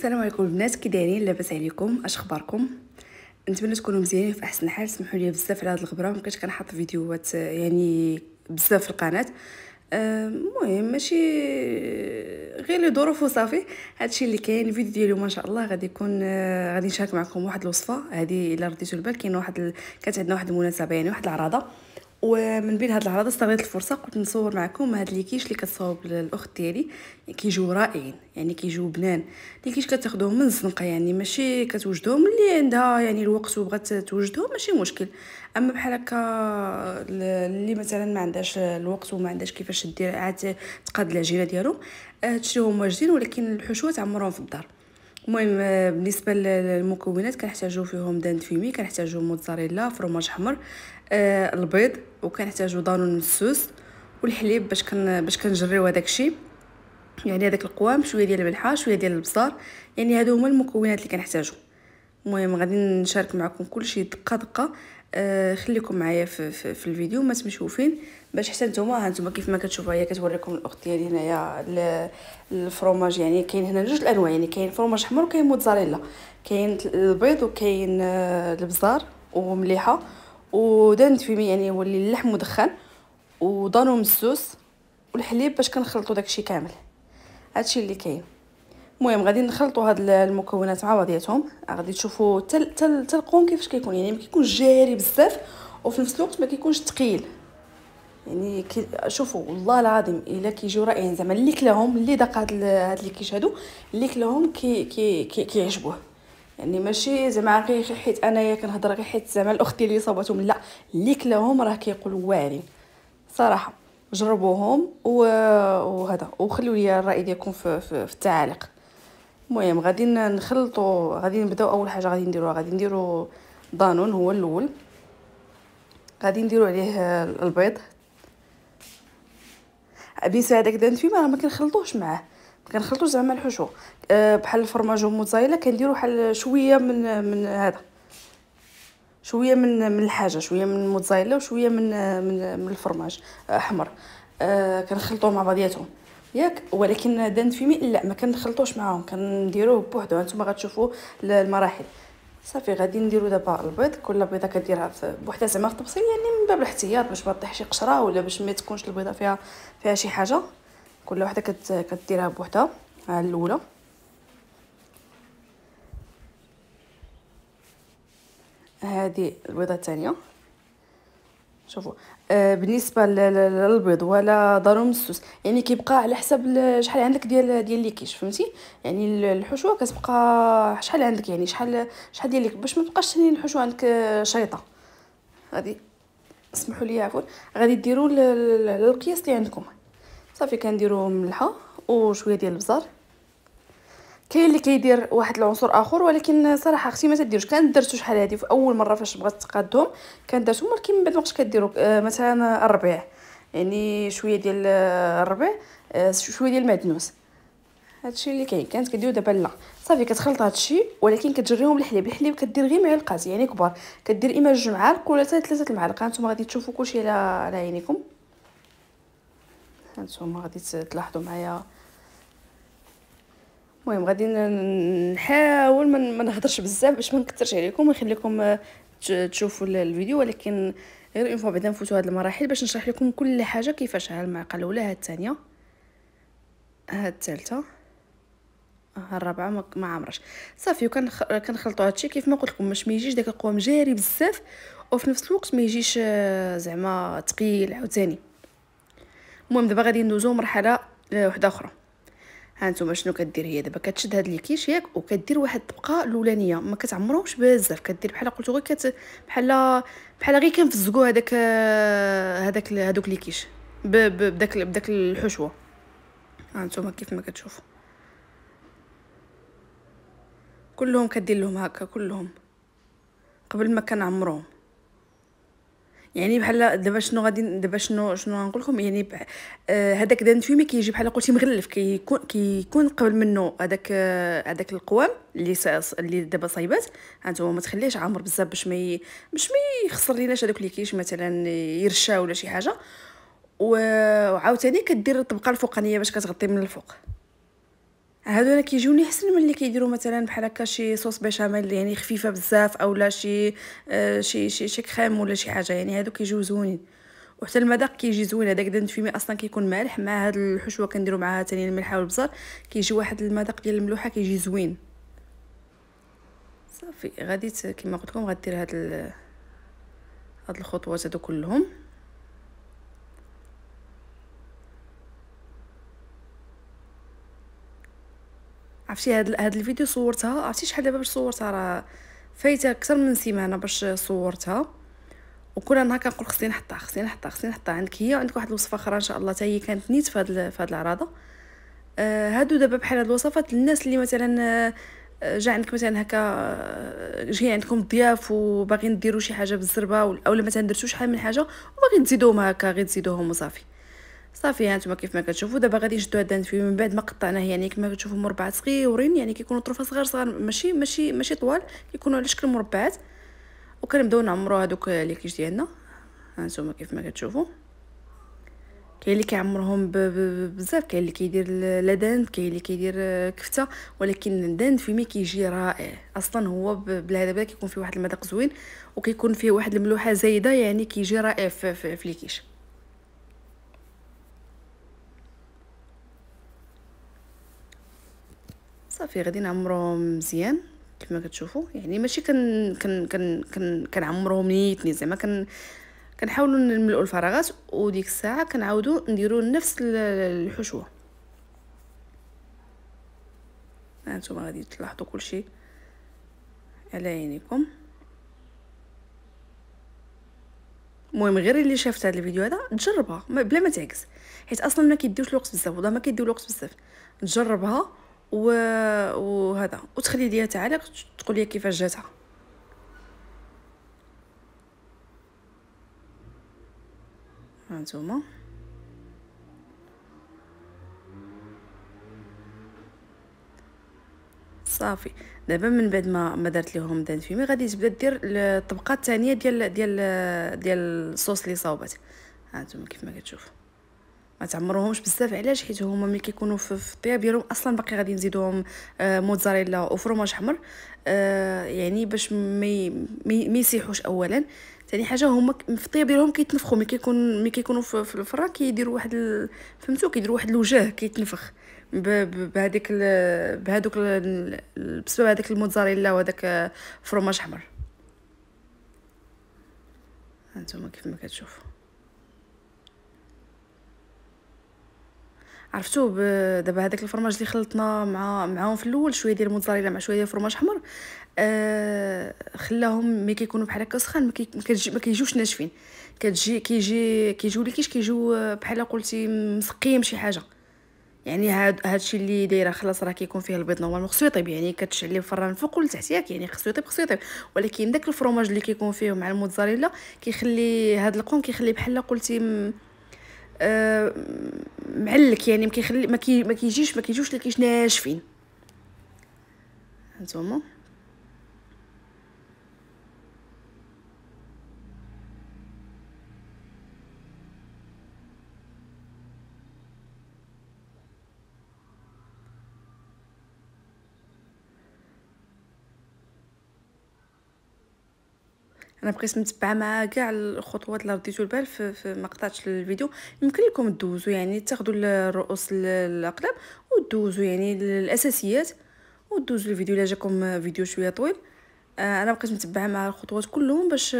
السلام عليكم البنات كي دايرين لاباس عليكم اش اخباركم نتمنى تكونوا مزيانين في احسن حال سمحوا لي بزاف على هذه الغبره مبقيتش كنحط فيديوهات آه، يعني بزاف في القناه آه، المهم ماشي غير لظروف وصافي هادشي اللي كاين الفيديو ديال اليوم شاء الله غادي يكون آه، غادي نشارك معكم واحد الوصفه هذه الا رديتو البال كاين واحد ال... كانت عندنا واحد المناسبه يعني واحد العراضه ومن بين هاد العرض استغليت الفرصه قلت نصور معكم هاد ليكيش اللي كتصاوب الاخت ديالي كيجيو رائعين يعني كيجيو بنان ليكيش كيش كتاخذوهم من الزنقه يعني ماشي كتوجدهم اللي عندها يعني الوقت وبغات توجدهم ماشي مشكل اما بحال هكا اللي مثلا ما عندهاش الوقت وما عندهاش كيفاش دير عاد تقاد العجينه ديالهم تشريهم آه، واجدين ولكن الحشوه تعمرهم في الدار المهم آه، بالنسبه للمكونات كنحتاجو فيهم دانت فيمي كنحتاجو موتزاريلا فرماج حمر آه البيض وكنحتاجو دانون السوس والحليب باش كن باش كنجريو هذاك الشيء يعني هذاك القوام شويه ديال الملحه شويه ديال البزار يعني هادو هما المكونات اللي كنحتاجو المهم غادي نشارك معكم كلشي دقه دقه آه خليكم معايا في, في, في الفيديو ما فين باش حتى نتوما ها نتوما كيف ما كتشوفوا هي كتوريكم الاخت ديالي هنايا الفرماج يعني كاين هنا جوج الانواع يعني كاين فرماج حمر وكاين موتزاريلا كاين البيض وكاين آه، البزار ومليحه ودانت في يعني يولي اللحم مدخن وضانو مسوس والحليب باش كنخلطو داكشي كامل هادشي اللي كاين المهم غادي نخلطوا هاد المكونات مع بعضياتهم آه، غادي تشوفوا تل تل تلقون كيفاش كيكون يعني ما كيكونش جاري بزاف وفي نفس الوقت ما كيكونش ثقيل يعني كي شوفوا والله العظيم الا كيجيو رائعين زعما اللي كلاهم اللي داق هاد هاد اللي كيشهدو اللي كلاهم كي كي كيعجبوه كي يعني ماشي زعما غير حيت انايا كنهضر غير حيت زعما الاختي اللي صوبتهم لا اللي كلاهم راه كيقول واعرين صراحه جربوهم وهذا وخلوا لي الراي ديالكم في, في, في التعاليق المهم غادي نخلطوا غادي نبداو اول حاجه غادي نديروها غادي نديرو دانون هو الاول غادي نديرو عليه البيض بالنسبه هذاك دانت فيما راه ما كنخلطوش معاه كنخلطوا زعما الحشو أه بحال الفرماج والموتزاريلا كنديروا بحال شويه من من هذا شويه من من الحاجه شويه من الموتزاريلا وشويه من من, من الفرماج احمر أه, آه، كنخلطوه مع بعضياتهم ياك ولكن دانت في لا ما كنخلطوش معاهم كنديروه بوحدو هانتوما غتشوفوا المراحل صافي غادي نديرو دابا البيض كل بيضه كديرها بوحدها زعما في طبسيل يعني من باب الاحتياط باش ما طيحش قشره ولا باش ما تكونش البيضه فيها فيها شي حاجه كل واحده كت... كديرها بوحدها ها الاولى هذه البيضه الثانيه شوفوا آه بالنسبه للبيض ولا ضروري السوس يعني كيبقى على حسب شحال عندك ديال ديال ليكيش فهمتي يعني الحشوه كتبقى شحال عندك يعني شحال شحال ديال باش ما تبقاش يعني الحشوه عندك شيطه غادي اسمحوا لي عفوا غادي ديروا القياس اللي عندكم صافي كنديرو ملحه وشويه ديال البزار كاين اللي كيدير واحد العنصر اخر ولكن صراحه اختي ما تديروش كان درتو شحال هادي في اول مره فاش بغات تقادهم كان درتو ولكن من بعد ما كديرو آه، مثلا الربيع يعني شويه ديال آه، الربيع آه، شويه ديال المعدنوس هادشي اللي كاين كانت كديرو دابا لا صافي كتخلط هادشي ولكن كتجريهم الحليب الحليب كدير غير معلقات يعني كبار كدير اما جوج معالق ولا حتى ثلاثه المعالق هانتوما غادي تشوفوا كلشي على على عينيكم هانتوما غادي تلاحظوا معايا المهم غادي نحاول ما نهضرش بزاف باش ما نكثرش عليكم ونخليكم آه، تشوفوا الفيديو ولكن غير اون فوا بعدا نفوتوا هاد المراحل باش نشرح لكم كل حاجه كيفاش ها المعلقه الاولى ها الثانيه ها الثالثه ها آه، الرابعه ما عمرش صافي كنخلطوا هادشي كيف ما قلت لكم باش ما يجيش داك القوام جاري بزاف وفي نفس الوقت ما يجيش آه، زعما ثقيل عاوتاني المهم دابا غادي ندوزو مرحله آه، وحده اخرى هانتوما شنو كدير هي دابا كتشد هاد الكيش ياك وكدير واحد الطبقه الاولانيه ما كتعمروش بزاف كدير بحال قلتو غير كت بحال بحال غير كنفزقو هذاك هذاك آه، هذوك الكيش بداك بداك الحشوه هانتوما كيف ما كتشوفوا كلهم كدير لهم هكا كلهم قبل ما كنعمروهم يعني بحال دابا شنو غادي دابا شنو شنو غنقول لكم يعني هذاك آه، فيمي كيجي بحال قلتي مغلف كيكون كيكون قبل منه هذاك هذاك آه، القوام اللي اللي دابا صايبات انتما ما تخليهش عامر بزاف باش ما باش ما يخسر ليناش هذوك اللي كيش مثلا يرشا ولا شي حاجه وعاوتاني كدير الطبقه الفوقانيه باش كتغطي من الفوق هادو كيجيوني احسن من اللي كيديروا مثلا بحال هكا شي صوص بيشاميل يعني خفيفه بزاف اولا شي آه شي شي شي كريم ولا شي حاجه يعني هادو كيجيو زوينين وحتى المذاق كيجي زوين هذاك دنت فيمي اصلا كيكون مالح مع هاد الحشوه كنديروا معاها ثاني الملحه والبصل كيجي واحد المذاق ديال الملوحه كيجي زوين صافي غادي كما قلت لكم غدير هاد ال... هاد الخطوات هادو كلهم عرفتي هاد, هاد الفيديو صورتها عرفتي شحال دابا باش صورتها راه فايته اكثر من سيمانه باش صورتها وكل نهار كنقول خصني نحطها خصني نحطها خصني نحطها عندك هي وعندك واحد الوصفه اخرى ان شاء الله حتى هي كانت نيت في هاد في هاد العراضه آه هادو دابا بحال هاد الوصفات الناس اللي مثلا آه، جا عندك مثلا هكا آه، جي عندكم ضياف وباغيين ديروا شي حاجه بالزربه اولا مثلا درتو شحال من حاجه وباغيين تزيدوهم هكا غير تزيدوهم وصافي صافي هانتوما كيف ما كتشوفوا دابا غادي نشدوا هذا الفيو من بعد ما قطعناه يعني كما كتشوفوا مربعات صغيورين يعني كيكونوا طروفه صغار صغار ماشي ماشي ماشي طوال كيكونوا على شكل مربعات وكنبداو نعمروا هذوك لي كيش ديالنا هانتوما كيف ما كتشوفوا كاين اللي كيعمرهم بزاف كاين اللي كيدير لدانت كاين اللي كيدير كفته ولكن الداند فيمي كيجي رائع اصلا هو بالهذا بلا كيكون فيه واحد المذاق زوين وكيكون فيه واحد الملوحه زايده يعني كيجي رائع في, في, في, في الكيش صافي غادي نعمرهم مزيان كما كتشوفوا يعني ماشي كن كن كن كن كنعمرهم نيتني زعما كن كنحاولوا نملؤوا الفراغات وديك الساعه كنعاودوا نديروا نفس الحشوه هانتوما غادي تلاحظوا كلشي على عينيكم المهم غير اللي شافت هذا الفيديو هذا تجربها بلا ما تعكس حيت اصلا ما كيديوش الوقت بزاف والله ما كيديو الوقت بزاف تجربها و... وهذا وتخلي ليا تعليق تقول لي كيفاش جاتها هانتوما صافي دابا من بعد ما ما درت لهم دان فيمي غادي تبدا دير الطبقه الثانيه ديال ديال ديال الصوص اللي صاوبات هانتوما كيف ما كتشوفوا ما تعمروهمش بزاف علاش حيت هما ملي كيكونوا في الطياب ديالهم اصلا باقي غادي نزيدوهم آه، موتزاريلا وفرماج حمر آه، يعني باش ما يسيحوش اولا ثاني حاجه هما في الطياب ديالهم كيتنفخوا ملي كيكون ملي كيكونوا في الفرا كيديروا واحد ال... فهمتوا كيديروا واحد الوجه كيتنفخ بهذيك ال... بهذوك ال... بسبب هذاك الموتزاريلا وهذاك فرماج حمر هانتوما كيف ما كتشوفوا عرفتوه دابا هذاك الفرماج اللي خلطنا مع معاهم في الاول شويه ديال الموتزاريلا مع شويه ديال الفرماج حمر آه خلاهم ملي كيكونوا بحال هكا سخان ما, كي ما كيجوش ناشفين كتجي كيجي كيجيو كيش كيجيو بحال قلتي مسقيم شي حاجه يعني هاد هادشي اللي دايره خلاص راه كيكون فيه البيض نورمال خصو يطيب يعني كتشعلي الفران الفوق والتحت ياك يعني خصو يطيب خصو يطيب ولكن داك الفرماج اللي كيكون فيه مع الموتزاريلا كيخلي هاد القوم كيخلي بحال قلتي أه معلك يعني ما كيخلي ما كيجيش ما كيجوش لكيش ناشفين هانتوما انا بقيت متبعه مع كاع الخطوات اللي رديتو البال في, في مقطعش الفيديو يمكن لكم دوزو يعني تاخذوا الرؤوس الاقلام ودوزو يعني الاساسيات ودوزو الفيديو الا جاكم فيديو شويه طويل آه، انا بقيت متبعه مع الخطوات كلهم باش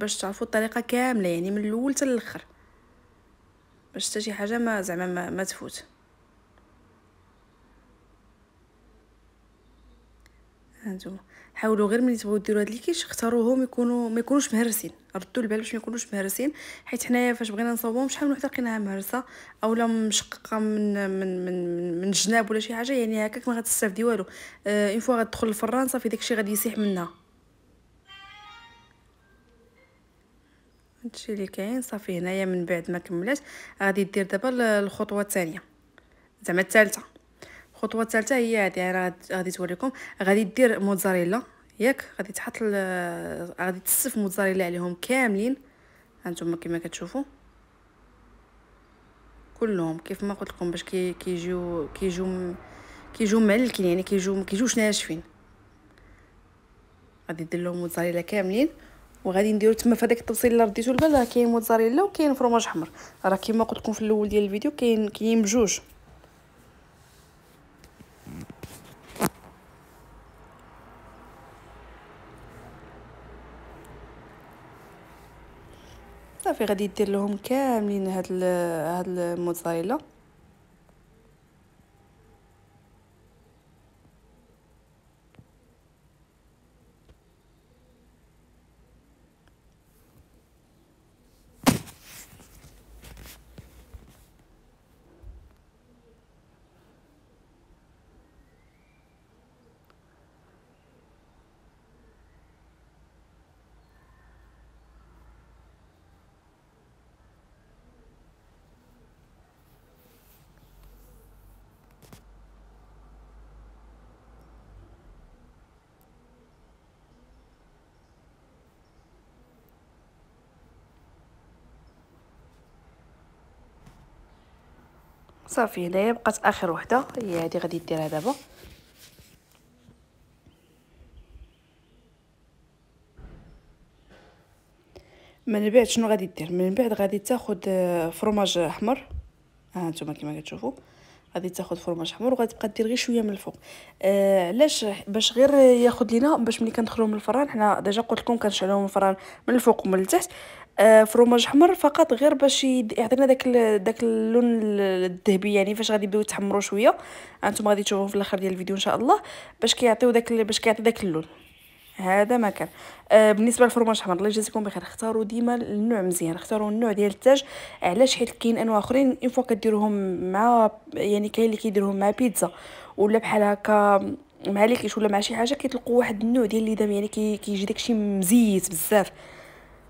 باش تعرفوا الطريقه كامله يعني من الاول حتى الاخر باش حتى شي حاجه ما زعما ما, ما تفوت نتوما حاولوا غير ملي تبغوا ديروا هاد الكيش اختاروهم يكونوا ما يكونوش مهرسين ردوا البال باش ما يكونوش مهرسين حيت حنايا فاش بغينا نصوبهم شحال من وحده لقيناها مهرسه اولا مشققه من من من من جناب ولا شي حاجه يعني هكاك ما غتستافدي والو اون اه فوا غتدخل الفران صافي داكشي غادي يسيح منها هادشي اللي كاين صافي هنايا من بعد ما كملات غادي دير دابا الخطوه الثانيه زعما الثالثه الخطوه الثالثه هي هذه يعني غادي توريكم غادي دير موتزاريلا ياك غادي تحط غادي تصف موتزاريلا عليهم كاملين هانتوما كما كتشوفوا كلهم كيف ما قلت لكم باش كي كيجيو كيجيو كيجيو معلكين يعني كيجيو ما كيجيوش ناشفين غادي دير لهم موتزاريلا كاملين وغادي نديرو تما في هذاك التبصيل اللي رديتو البال راه كاين موتزاريلا وكاين فرماج حمر راه كيما قلت لكم في الاول ديال الفيديو كاين كاين بجوج صافي غادي دير لهم كاملين هاد هاد الموتزاريلا صافي هنايا بقات اخر وحده هي هذه غادي ديرها دابا من بعد شنو غادي دير من بعد غادي تاخد آه، فرماج احمر ها آه، نتوما كما كتشوفوا غادي تاخد فرماج احمر وغتبقى دير غير شويه من الفوق آه، علاش آه باش غير ياخد لينا باش ملي كندخلو من الفران حنا ديجا قلت لكم كنشعلوه من الفران من الفوق ومن التحت آه، فروماج حمر فقط غير باش يعطينا داك داك اللون الذهبي يعني فاش غادي يبداو يتحمروا شويه انتم غادي تشوفوه في الاخر ديال الفيديو ان شاء الله باش كيعطيو داك باش كيعطي داك اللون هذا ما كان آه بالنسبه للفرماج الحمر الله يجازيكم بخير اختاروا ديما النوع مزيان اختاروا النوع ديال التاج علاش حيت كاين انواع اخرين اون فوا كديروهم مع يعني كاين اللي كيديروهم مع بيتزا ولا بحال هكا مع ليكيش ولا مع شي حاجه كيطلقوا واحد النوع ديال اللي دام يعني كيجي كي داكشي مزيت بزاف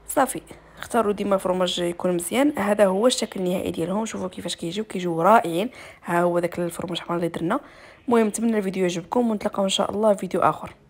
صافي اختاروا ديما الفرماج يكون مزيان هذا هو الشكل النهائي ديالهم شوفوا كيفاش كيجيو كيجيو رائعين ها هو داك الفرماج حمر اللي درنا المهم نتمنى الفيديو يعجبكم ونتلاقاو ان شاء الله في فيديو اخر